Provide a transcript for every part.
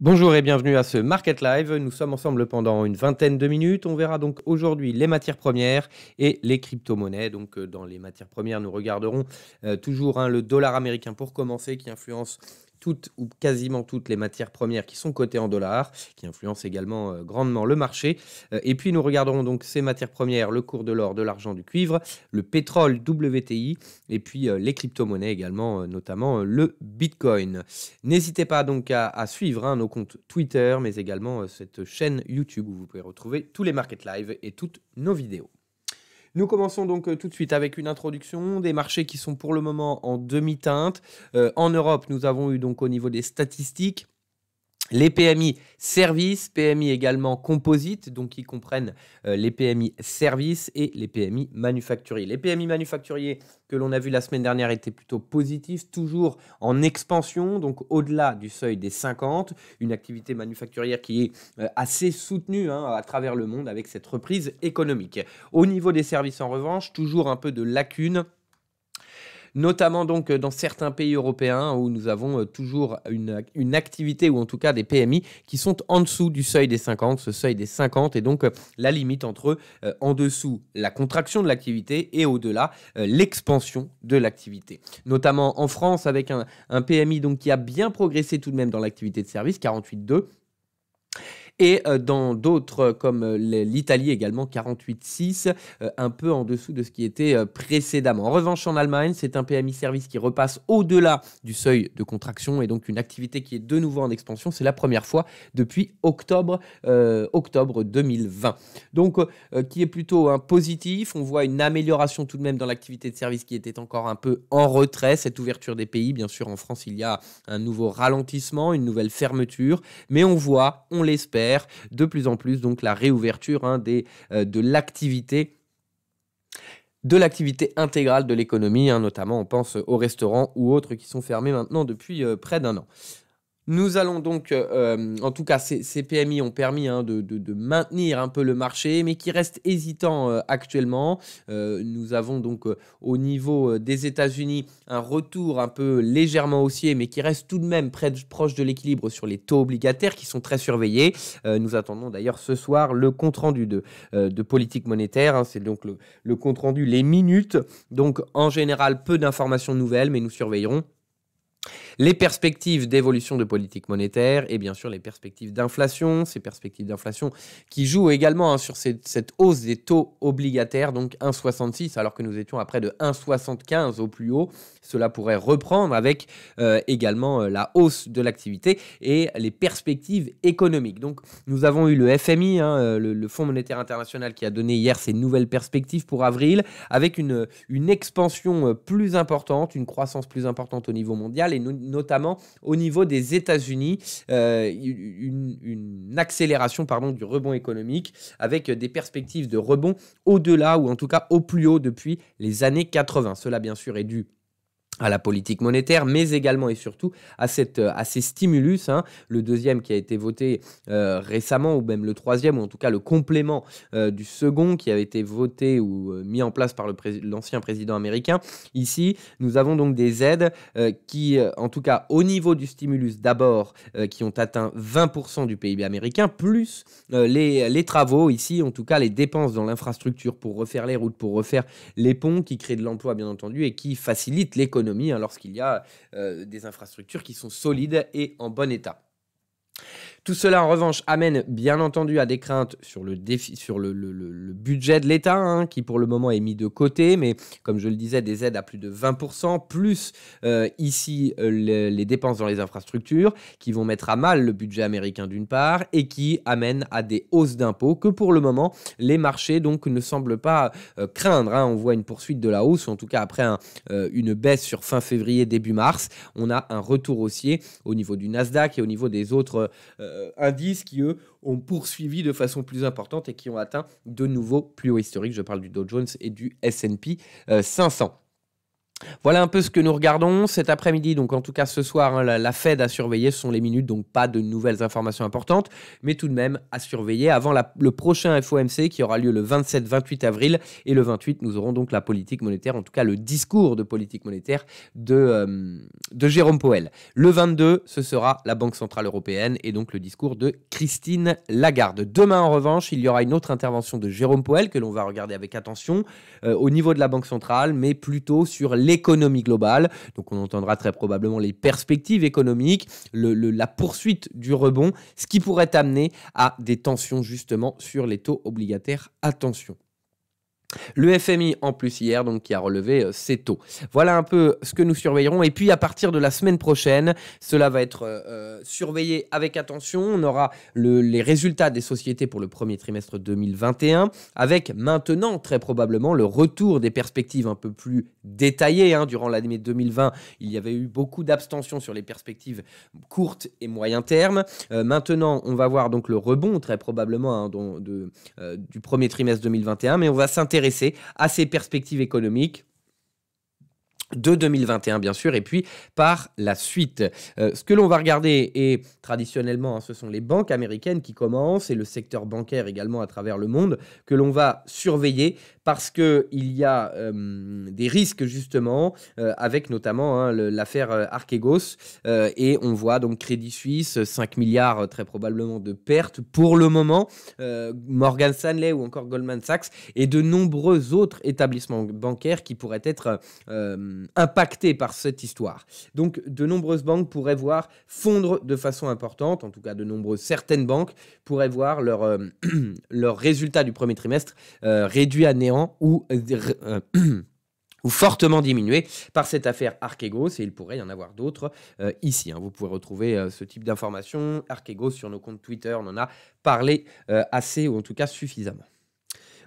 Bonjour et bienvenue à ce Market Live. Nous sommes ensemble pendant une vingtaine de minutes. On verra donc aujourd'hui les matières premières et les crypto-monnaies. Donc euh, dans les matières premières, nous regarderons euh, toujours hein, le dollar américain pour commencer qui influence toutes ou quasiment toutes les matières premières qui sont cotées en dollars, qui influencent également euh, grandement le marché. Euh, et puis nous regarderons donc ces matières premières, le cours de l'or, de l'argent, du cuivre, le pétrole WTI, et puis euh, les crypto-monnaies également, notamment le Bitcoin. N'hésitez pas donc à, suivre hein, nos comptes Twitter, mais également cette chaîne YouTube où vous pouvez retrouver tous les market live et toutes nos vidéos. Nous commençons donc euh, tout de suite avec une introduction des marchés qui sont pour le moment en demi-teinte. Euh, en Europe, nous avons eu donc au niveau des statistiques les PMI services, PMI également composite, donc qui comprennent euh, les PMI services et les PMI manufacturiers. Les PMI manufacturiers que l'on a vu la semaine dernière étaient plutôt positifs, toujours en expansion, donc au-delà du seuil des 50, une activité manufacturière qui est euh, assez soutenue hein, à travers le monde avec cette reprise économique. Au niveau des services, en revanche, toujours un peu de lacunes notamment donc euh, dans certains pays européens où nous avons euh, toujours une, activité ou en tout cas des PMI qui sont en dessous du seuil des 50, ce seuil des 50 et donc euh, la limite entre en dessous la contraction de l'activité et au-delà l'expansion de l'activité. Notamment en France avec un, PMI donc qui a bien progressé tout de même dans l'activité de service, 48,2 et euh, dans d'autres, euh, comme euh, l'Italie également, 48,6, un peu en dessous de ce qui était précédemment. En revanche, en Allemagne, c'est un PMI service qui repasse au-delà du seuil de contraction et donc une activité qui est de nouveau en expansion. C'est la première fois depuis octobre, octobre 2020. Donc, qui est plutôt un hein, positif. On voit une amélioration tout de même dans l'activité de service qui était encore un peu en retrait. Cette ouverture des pays, bien sûr, en France, il y a un nouveau ralentissement, une nouvelle fermeture, mais on voit, on l'espère, de plus en plus donc la réouverture hein, euh, de l'activité de l'activité intégrale de l'économie, hein, notamment on pense aux restaurants ou autres qui sont fermés maintenant depuis euh, près d'un an. Nous allons donc, euh, en tout cas, ces, PMI ont permis hein, de, maintenir un peu le marché, mais qui reste hésitant euh, actuellement. Euh, nous avons donc au niveau des États-Unis un retour un peu légèrement haussier, mais qui reste tout de même près proche de l'équilibre sur les taux obligataires qui sont très surveillés. nous attendons d'ailleurs ce soir le compte-rendu de, politique monétaire. Hein. C'est donc le compte-rendu, les minutes. Donc en général, peu d'informations nouvelles, mais nous surveillerons les perspectives d'évolution de politique monétaire et bien sûr les perspectives d'inflation, ces perspectives d'inflation qui jouent également hein, sur cette hausse des taux obligataires, donc 1,66 alors que nous étions à près de 1,75 au plus haut. Cela pourrait reprendre avec euh, également euh, la hausse de l'activité et les perspectives économiques. Donc nous avons eu le FMI, hein, euh, le, Fonds monétaire international qui a donné hier ses nouvelles perspectives pour avril avec une, une expansion plus importante, une croissance plus importante au niveau mondial notamment au niveau des États-Unis, euh, une, une, accélération pardon, du rebond économique avec des perspectives de rebond au-delà ou en tout cas au plus haut depuis les années 80. Cela bien sûr est dû à la politique monétaire, mais également et surtout à, cette, euh, à ces stimulus, hein. le deuxième qui a été voté euh, récemment, ou même le troisième, ou en tout cas le complément euh, du second qui avait été voté ou mis en place par l'ancien président américain. Ici, nous avons donc des aides qui, en tout cas au niveau du stimulus d'abord, qui ont atteint 20% du PIB américain, plus les, les travaux ici, en tout cas les dépenses dans l'infrastructure pour refaire les routes, pour refaire les ponts, qui créent de l'emploi bien entendu et qui facilitent l'économie Hein, lorsqu'il y a euh, des infrastructures qui sont solides et en bon état. Tout cela, en revanche, amène bien entendu à des craintes sur le, défi, sur le, budget de l'État, hein, qui pour le moment est mis de côté, mais comme je le disais, des aides à plus de 20%, plus euh, ici euh, les, dépenses dans les infrastructures, qui vont mettre à mal le budget américain d'une part, et qui amènent à des hausses d'impôts que pour le moment, les marchés donc ne semblent pas euh, craindre. Hein. On voit une poursuite de la hausse, en tout cas après une baisse sur fin février, début mars, on a un retour haussier au niveau du Nasdaq et au niveau des autres... Euh, indices qui, eux, ont poursuivi de façon plus importante et qui ont atteint de nouveaux plus hauts historiques. Je parle du Dow Jones et du SP 500. Euh, voilà un peu ce que nous regardons cet après-midi, donc en tout cas ce soir, hein, la, Fed à surveiller, ce sont les minutes, donc pas de nouvelles informations importantes, mais tout de même à surveiller avant le prochain FOMC qui aura lieu le 27-28 avril. Et le 28, nous aurons donc la politique monétaire, en tout cas le discours de politique monétaire de, euh, de Jérôme Powell. Le 22, ce sera la Banque Centrale Européenne et donc le discours de Christine Lagarde. Demain, en revanche, il y aura une autre intervention de Jérôme Powell que l'on va regarder avec attention euh, au niveau de la Banque Centrale, mais plutôt sur les l'économie globale. Donc on entendra très probablement les perspectives économiques, la poursuite du rebond, ce qui pourrait amener à des tensions justement sur les taux obligataires. Attention. Le FMI en plus hier, donc qui a relevé ces euh, ses taux. Voilà un peu ce que nous surveillerons. Et puis à partir de la semaine prochaine, cela va être euh, euh, surveillé avec attention. On aura les résultats des sociétés pour le premier trimestre 2021, avec maintenant très probablement le retour des perspectives un peu plus détaillées. Hein. Durant l'année 2020, il y avait eu beaucoup d'abstention sur les perspectives courtes et moyen terme. maintenant, on va voir donc le rebond très probablement hein, de, du premier trimestre 2021, mais on va s'intéresser intéressé à ses perspectives économiques de 2021 bien sûr et puis par la suite. Euh, ce que l'on va regarder et traditionnellement hein, ce sont les banques américaines qui commencent et le secteur bancaire également à travers le monde que l'on va surveiller parce que il y a euh, des risques justement euh, avec notamment hein, l'affaire Archegos et on voit donc Crédit Suisse 5 milliards très probablement de pertes pour le moment Morgan Stanley ou encore Goldman Sachs et de nombreux autres établissements bancaires qui pourraient être euh, impacté par cette histoire. Donc de nombreuses banques pourraient voir fondre de façon importante, en tout cas de nombreuses certaines banques pourraient voir leurs euh, résultats du premier trimestre euh, réduits à néant ou... ou fortement diminués par cette affaire Archegos, et il pourrait y en avoir d'autres ici. Hein. Vous pouvez retrouver ce type d'informations, Archegos, sur nos comptes Twitter, on en a parlé assez, ou en tout cas suffisamment.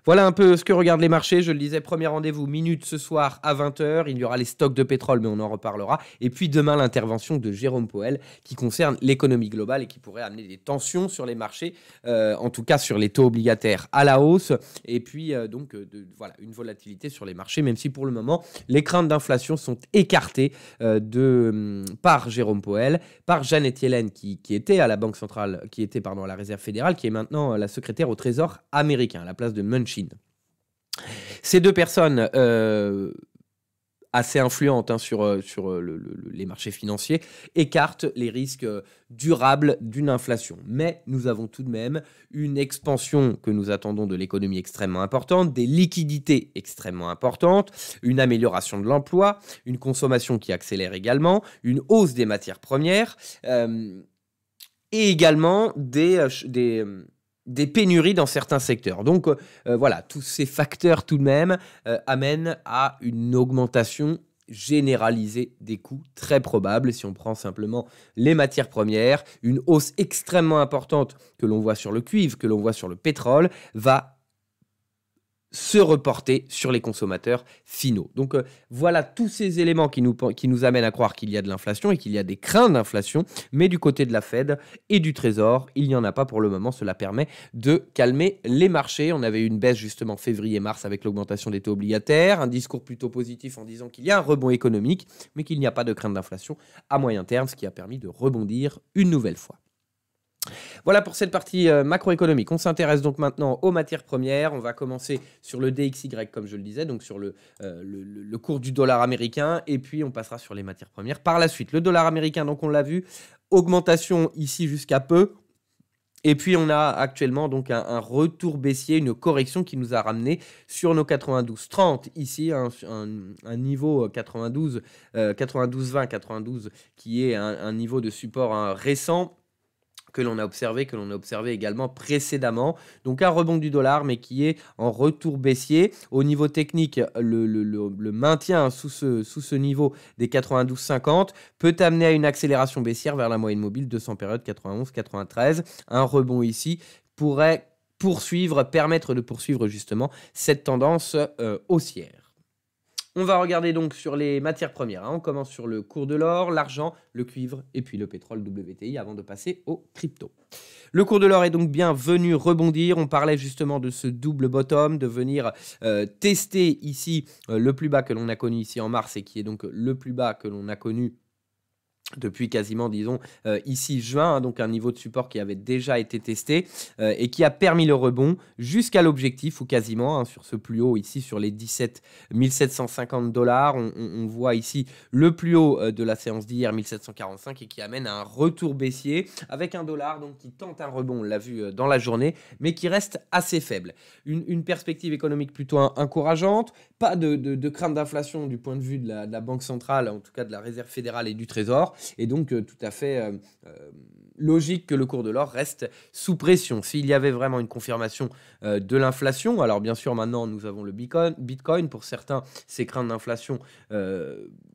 Voilà un peu ce que regardent les marchés. Je le disais, premier rendez-vous minute ce soir à 20h. Il y aura les stocks de pétrole, mais on en reparlera. Et puis demain, l'intervention de Jérôme Poel qui concerne l'économie globale et qui pourrait amener des tensions sur les marchés, euh, en tout cas sur les taux obligataires à la hausse. Et puis, euh, donc, euh, voilà, une volatilité sur les marchés, même si pour le moment, les craintes d'inflation sont écartées de, hum, par Jérôme Poel, par Jeannette Yellen qui, était à la Banque centrale, qui était pardon, à la Réserve fédérale, qui est maintenant la secrétaire au Trésor américain, à la place de Munch Chine. Ces deux personnes euh, assez influentes hein, sur, euh, euh, les marchés financiers écartent les risques durables d'une inflation. Mais nous avons tout de même une expansion que nous attendons de l'économie extrêmement importante, des liquidités extrêmement importantes, une amélioration de l'emploi, une consommation qui accélère également, une hausse des matières premières. et également des, des pénuries dans certains secteurs. Donc euh, euh, voilà, tous ces facteurs tout de même euh, amènent à une augmentation généralisée des coûts très probable si on prend simplement les matières premières. Une hausse extrêmement importante que l'on voit sur le cuivre, que l'on voit sur le pétrole, va se reporter sur les consommateurs finaux. Donc euh, voilà tous ces éléments qui nous, amènent à croire qu'il y a de l'inflation et qu'il y a des craintes d'inflation, mais du côté de la Fed et du Trésor, il n'y en a pas pour le moment. Cela permet de calmer les marchés. On avait eu une baisse justement février-mars avec l'augmentation des taux obligataires, un discours plutôt positif en disant qu'il y a un rebond économique, mais qu'il n'y a pas de crainte d'inflation à moyen terme, ce qui a permis de rebondir une nouvelle fois. Voilà pour cette partie euh, macroéconomique. On s'intéresse donc maintenant aux matières premières. On va commencer sur le DXY, comme je le disais, donc sur euh, le, cours du dollar américain, et puis on passera sur les matières premières par la suite. Le dollar américain, donc on l'a vu, augmentation ici jusqu'à peu. Et puis on a actuellement donc un, retour baissier, une correction qui nous a ramené sur nos 92,30 ici, un, un, niveau 92, euh, 92,20, 92 euh, qui est un, niveau de support hein, récent que l'on a observé, que l'on a observé également précédemment. Donc un rebond du dollar, mais qui est en retour baissier. Au niveau technique, le, maintien sous ce, sous ce niveau des 92,50 peut amener à une accélération baissière vers la moyenne mobile 200 périodes 91-93. Un rebond ici pourrait poursuivre, permettre de poursuivre justement cette tendance euh, haussière. On va regarder donc sur les matières premières. Hein. On commence sur le cours de l'or, l'argent, le cuivre et puis le pétrole WTI avant de passer aux crypto. Le cours de l'or est donc bien venu rebondir. On parlait justement de ce double bottom, de venir euh, tester ici euh, le plus bas que l'on a connu ici en mars et qui est donc le plus bas que l'on a connu depuis quasiment, disons, euh, ici juin, hein, donc un niveau de support qui avait déjà été testé euh, et qui a permis le rebond jusqu'à l'objectif ou quasiment hein, sur ce plus haut ici sur les 17 1750 dollars. On, voit ici le plus haut euh, de la séance d'hier 1745 et qui amène à un retour baissier avec un dollar donc qui tente un rebond, on l'a vu dans la journée, mais qui reste assez faible. Une, perspective économique plutôt encourageante, pas de, crainte d'inflation du point de vue de la, de la Banque centrale, en tout cas de la Réserve fédérale et du Trésor. Et donc, euh, tout à fait euh, euh, logique que le cours de l'or reste sous pression. S'il y avait vraiment une confirmation de l'inflation, alors bien sûr, maintenant, nous avons le Bitcoin. Bitcoin pour certains, ces craintes d'inflation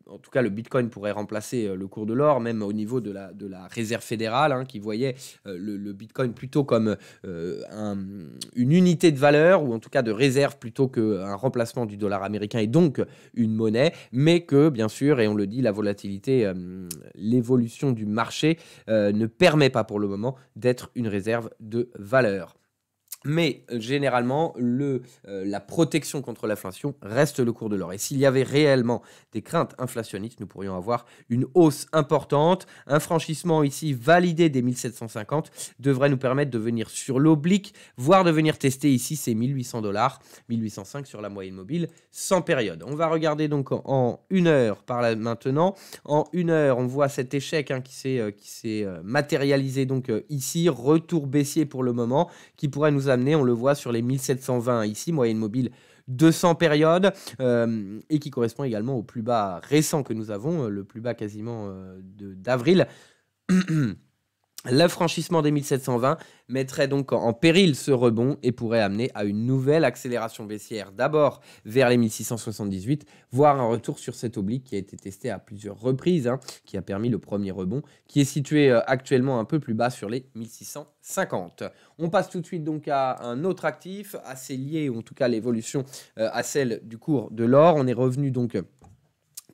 en tout cas, le Bitcoin pourrait remplacer euh, le cours de l'or, même au niveau de la, réserve fédérale, hein, qui voyait euh, le, Bitcoin plutôt comme euh, une unité de valeur, ou en tout cas de réserve, plutôt qu'un remplacement du dollar américain, et donc une monnaie, mais que, bien sûr, et on le dit, la volatilité, l'évolution du marché ne permet pas pour le moment d'être une réserve de valeur. Mais euh, généralement, le, euh, la protection contre l'inflation reste le cours de l'or. Et s'il y avait réellement des craintes inflationnistes, nous pourrions avoir une hausse importante. Un franchissement ici validé des 1750 devrait nous permettre de venir sur l'oblique, voire de venir tester ici ces 1800 dollars, 1805 sur la moyenne mobile, sans période. On va regarder donc en, une heure par là maintenant. En une heure, on voit cet échec hein, qui s'est euh, matérialisé donc ici, retour baissier pour le moment, qui pourrait nous amener on le voit sur les 1720 ici, moyenne mobile 200 périodes, euh, et qui correspond également au plus bas récent que nous avons, euh, le plus bas quasiment euh, de d'avril. L'affranchissement des 1720 mettrait donc en péril ce rebond et pourrait amener à une nouvelle accélération baissière, d'abord vers les 1678, voire un retour sur cet oblique qui a été testé à plusieurs reprises, hein, qui a permis le premier rebond, qui est situé euh, actuellement un peu plus bas sur les 1650. On passe tout de suite donc à un autre actif, assez lié, ou en tout cas l'évolution euh, à celle du cours de l'or. On est revenu donc euh,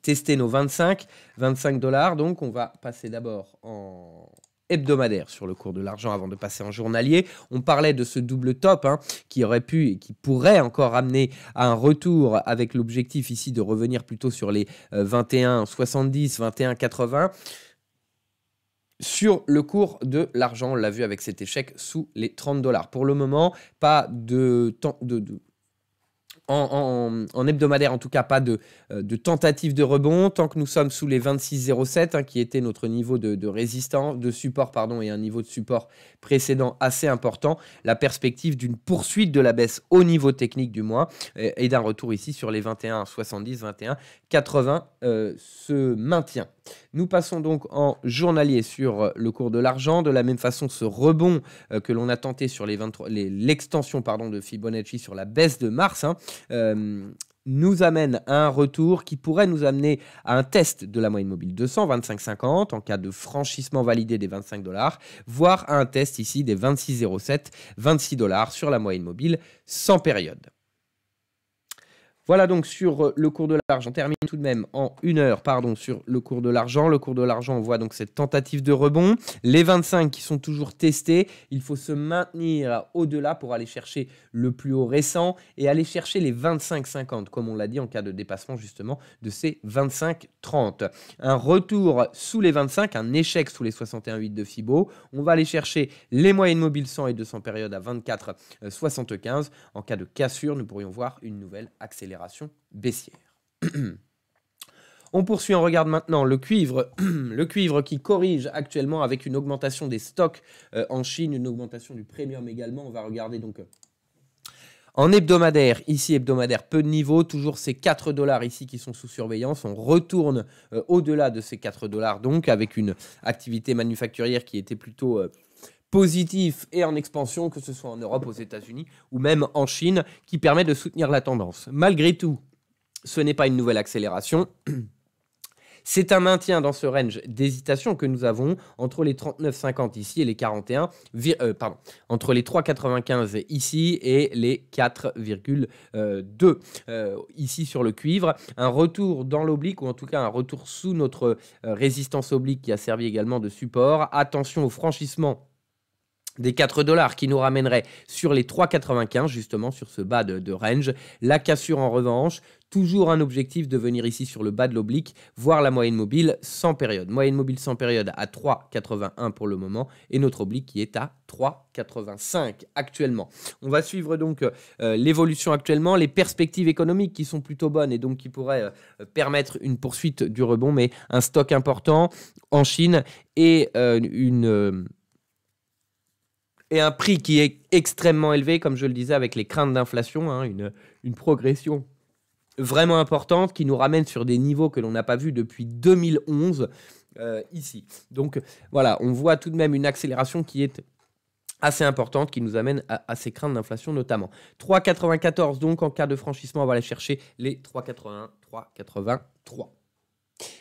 tester nos 25, 25 dollars, donc on va passer d'abord en hebdomadaire sur le cours de l'argent avant de passer en journalier. On parlait de ce double top hein, qui aurait pu et qui pourrait encore amener à un retour avec l'objectif ici de revenir plutôt sur les 21,70, euh, 21,80 sur le cours de l'argent. On l'a vu avec cet échec sous les 30 dollars. Pour le moment, pas de temps de, de en, hebdomadaire, en tout cas pas de, euh, de tentative de rebond, tant que nous sommes sous les 26,07, hein, qui était notre niveau de, résistance, de support, pardon, et un niveau de support précédent assez important, la perspective d'une poursuite de la baisse au niveau technique du mois et, d'un retour ici sur les 21,70, 21,80 euh, se maintient. Nous passons donc en journalier sur euh, le cours de l'argent. De la même façon, ce rebond que l'on a tenté sur l'extension les, pardon, de Fibonacci sur la baisse de mars, hein, euh, nous amène à un retour qui pourrait nous amener à un test de la moyenne mobile 200, cinquante en cas de franchissement validé des 25 dollars, voire à un test ici des 26,07, 26 dollars sur la moyenne mobile sans période. Voilà donc sur euh, le cours de l'argent. On termine tout de même en une heure pardon, sur le cours de l'argent. Le cours de l'argent, on voit donc cette tentative de rebond. Les 25 qui sont toujours testés. Il faut se maintenir au-delà pour aller chercher le plus haut récent et aller chercher les 25,50, comme on l'a dit en cas de dépassement justement de ces 25,30. Un retour sous les 25, un échec sous les 61,8 de Fibo. On va aller chercher les moyennes mobiles 100 et 200 périodes à 24,75. En cas de cassure, nous pourrions voir une nouvelle accélération baissière. On poursuit, on regarde maintenant le cuivre, le cuivre qui corrige actuellement avec une augmentation des stocks euh, en Chine, une augmentation du premium également. On va regarder donc euh, en hebdomadaire, ici hebdomadaire, peu de niveau, toujours ces 4 dollars ici qui sont sous surveillance. On retourne euh, au-delà de ces 4 dollars donc avec une activité manufacturière qui était plutôt positif et en expansion, que ce soit en Europe, aux États-Unis ou même en Chine, qui permet de soutenir la tendance. Malgré tout, ce n'est pas une nouvelle accélération. C'est un maintien dans ce range d'hésitation que nous avons entre les 39,50 ici et les 41, euh, pardon, entre les 3,95 ici et les 4,2 euh, euh, ici sur le cuivre. Un retour dans l'oblique ou en tout cas un retour sous notre résistance oblique qui a servi également de support. Attention au franchissement des 4 dollars qui nous ramènerait sur les 3,95 justement sur ce bas de, range. La cassure en revanche, toujours un objectif de venir ici sur le bas de l'oblique, voir la moyenne mobile sans période. Moyenne mobile sans période à 3,81 pour le moment et notre oblique qui est à 3,85 actuellement. On va suivre donc euh, l'évolution actuellement, les perspectives économiques qui sont plutôt bonnes et donc qui pourraient euh, permettre une poursuite du rebond, mais un stock important en Chine et euh, une et un prix qui est extrêmement élevé, comme je le disais, avec les craintes d'inflation, hein, une, progression vraiment importante qui nous ramène sur des niveaux que l'on n'a pas vus depuis 2011 euh, ici. Donc voilà, on voit tout de même une accélération qui est assez importante qui nous amène à, à ces craintes d'inflation notamment. 3,94 donc en cas de franchissement, on va aller chercher les 3,81, 3,83.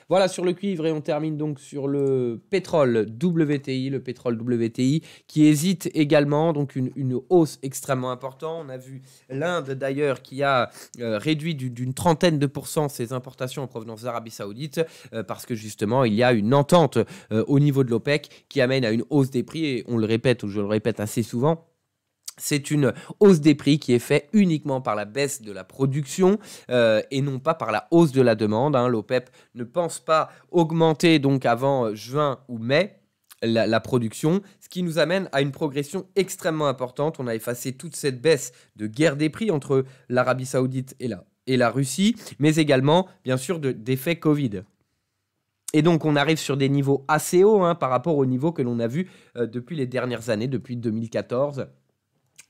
Voilà sur le cuivre et on termine donc sur le pétrole WTI, le pétrole WTI qui hésite également, donc une, hausse extrêmement importante. On a vu l'Inde d'ailleurs qui a euh, réduit d'une trentaine de pourcents ses importations en provenance d'Arabie Saoudite euh, parce que justement il y a une entente euh, au niveau de l'OPEC qui amène à une hausse des prix et on le répète ou je le répète assez souvent c'est une hausse des prix qui est faite uniquement par la baisse de la production euh, et non pas par la hausse de la demande. Hein. L'OPEP e ne pense pas augmenter donc avant euh, juin ou mai. La, production, ce qui nous amène à une progression extrêmement importante. On a effacé toute cette baisse de guerre des prix entre l'Arabie saoudite et la, Russie, mais également, bien sûr, d'effets Covid. Et donc on arrive sur des niveaux assez hauts hein, par rapport au niveau que l'on a vu euh, depuis les dernières années, depuis 2014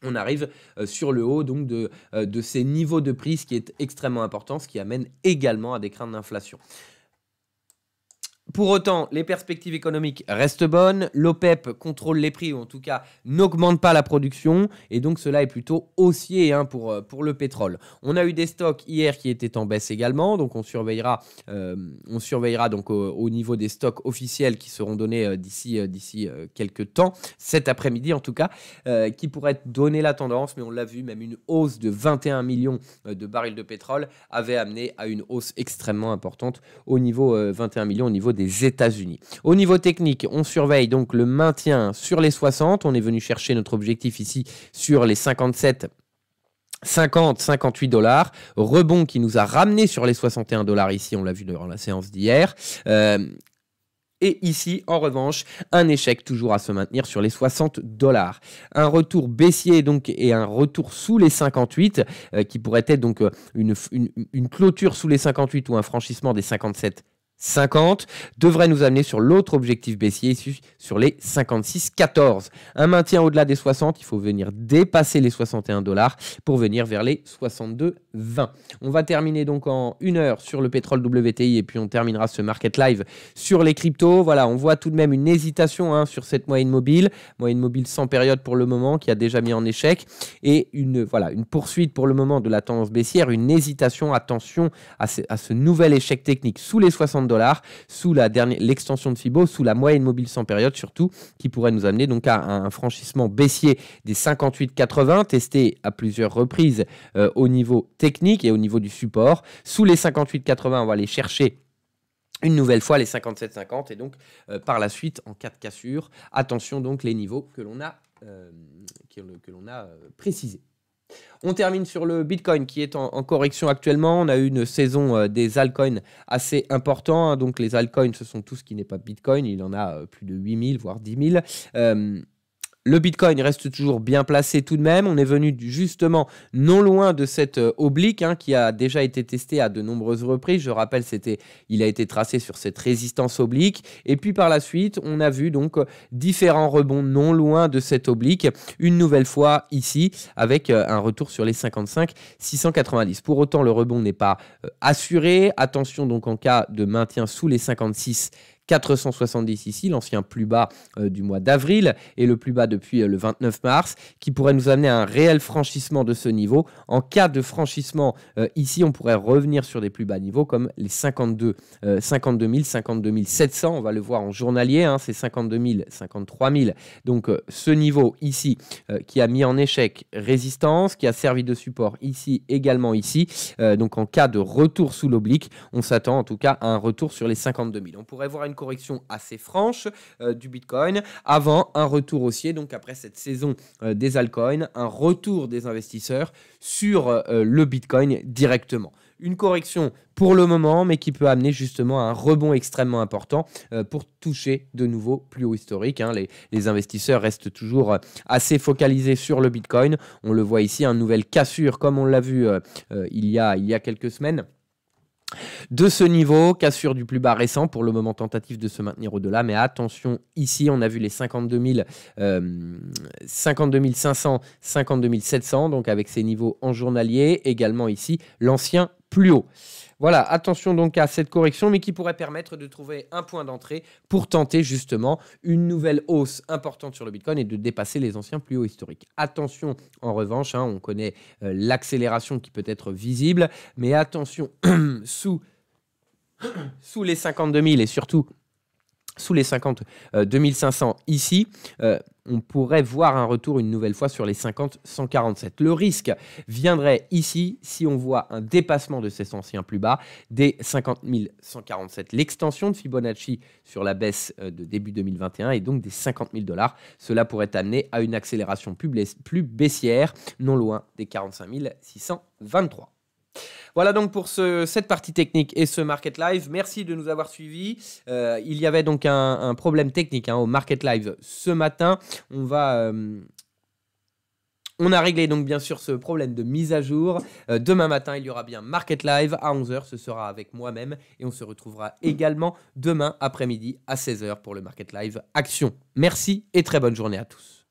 on arrive euh, sur le haut donc de, euh, de ces niveaux de prix, ce qui est extrêmement important, ce qui amène également à des craintes d'inflation. Pour autant, les perspectives économiques restent bonnes, l'OPEP e contrôle les prix, ou en tout cas n'augmente pas la production, et donc cela est plutôt haussier hein, pour, euh, pour, le pétrole. On a eu des stocks hier qui étaient en baisse également, donc on surveillera, euh, on surveillera donc au, niveau des stocks officiels qui seront donnés euh, d'ici d'ici quelques temps, cet après-midi en tout cas, qui pourraient donner la tendance, mais on l'a vu, même une hausse de 21 millions de barils de pétrole avait amené à une hausse extrêmement importante au niveau 21 millions, au niveau des États-Unis. Au niveau technique, on surveille donc le maintien sur les 60. On est venu chercher notre objectif ici sur les 57 50, 58 dollars. Rebond qui nous a ramené sur les 61 dollars ici, on l'a vu durant la séance d'hier. Euh, et ici, en revanche, un échec toujours à se maintenir sur les 60 dollars. Un retour baissier donc et un retour sous les 58 euh, qui pourrait être donc euh, une, clôture sous les 58 ou un franchissement des 57 50 devrait nous amener sur l'autre objectif baissier sur les 56,14. Un maintien au-delà des 60, il faut venir dépasser les 61 dollars pour venir vers les 62 62,20. On va terminer donc en une heure sur le pétrole WTI et puis on terminera ce market live sur les cryptos. Voilà, on voit tout de même une hésitation hein, sur cette moyenne mobile, moyenne mobile sans période pour le moment qui a déjà mis en échec et une voilà une poursuite pour le moment de la tendance baissière, une hésitation, attention à ce, à ce nouvel échec technique sous les 60 sous la dernière l'extension de FIBO, sous la moyenne mobile sans période surtout, qui pourrait nous amener donc à un franchissement baissier des 58,80 testé à plusieurs reprises euh, au niveau technique et au niveau du support. Sous les 58,80, on va aller chercher une nouvelle fois les 57,50 et donc euh, par la suite en cas de cassure, attention donc les niveaux que l'on a, euh, que, que l'on a précisés. On termine sur le Bitcoin qui est en, correction actuellement. On a eu une saison euh, des altcoins assez importante. Hein. donc les altcoins, ce sont tout ce qui n'est pas Bitcoin. Il en a euh, plus de 8000, voire 10 000. Le Bitcoin reste toujours bien placé tout de même. On est venu justement non loin de cette euh, oblique hein, qui a déjà été testée à de nombreuses reprises. Je rappelle, c'était, il a été tracé sur cette résistance oblique. Et puis par la suite, on a vu donc euh, différents rebonds non loin de cette oblique. Une nouvelle fois ici avec euh, un retour sur les 55 690. Pour autant, le rebond n'est pas assuré. Attention donc en cas de maintien sous les 56 470 ici, l'ancien plus bas euh, du mois d'avril et le plus bas depuis euh, le 29 mars, qui pourrait nous amener à un réel franchissement de ce niveau. En cas de franchissement euh, ici, on pourrait revenir sur des plus bas niveaux comme les 52, 52 000, 52 700, on va le voir en journalier, hein, c'est 52 000, 53 000. Donc ce niveau ici qui a mis en échec résistance, qui a servi de support ici, également ici. donc en cas de retour sous l'oblique, on s'attend en tout cas à un retour sur les 52 000. On pourrait voir une correction assez franche euh, du Bitcoin avant un retour haussier, donc après cette saison euh, des altcoins, un retour des investisseurs sur euh, le Bitcoin directement. Une correction pour le moment, mais qui peut amener justement un rebond extrêmement important pour toucher de nouveau plus haut historique. Hein. Les, investisseurs restent toujours assez focalisés sur le Bitcoin. On le voit ici, un nouvelle cassure comme on l'a vu il, y a, il y a quelques semaines de ce niveau, cassure du plus bas récent pour le moment tentative de se maintenir au-delà. Mais attention, ici, on a vu les 52, 500, 52 700, donc avec ces niveaux en journalier. Également ici, l'ancien plus haut. Voilà, attention donc à cette correction, mais qui pourrait permettre de trouver un point d'entrée pour tenter justement une nouvelle hausse importante sur le Bitcoin et de dépasser les anciens plus hauts historiques. Attention, en revanche, hein, on connaît euh, l'accélération qui peut être visible, mais attention, sous, sous les 52 000 et surtout sous les 50 2500 euh, ici, euh, on pourrait voir un retour une nouvelle fois sur les 50 147. Le risque viendrait ici si on voit un dépassement de ces anciens plus bas des 50 147. L'extension de Fibonacci sur la baisse euh, de début 2021 et donc des 50 000 dollars. Cela pourrait amener à une accélération plus, plus baissière, non loin des 45 623. Voilà donc pour cette partie technique et ce Market Live. Merci de nous avoir suivis. Euh, il y avait donc un, problème technique hein, au Market Live ce matin. On va... Euh, on a réglé donc bien sûr ce problème de mise à jour. Euh, demain matin, il y aura bien Market Live à 11h. Ce sera avec moi-même et on se retrouvera également demain après-midi à 16h pour le Market Live Action. Merci et très bonne journée à tous.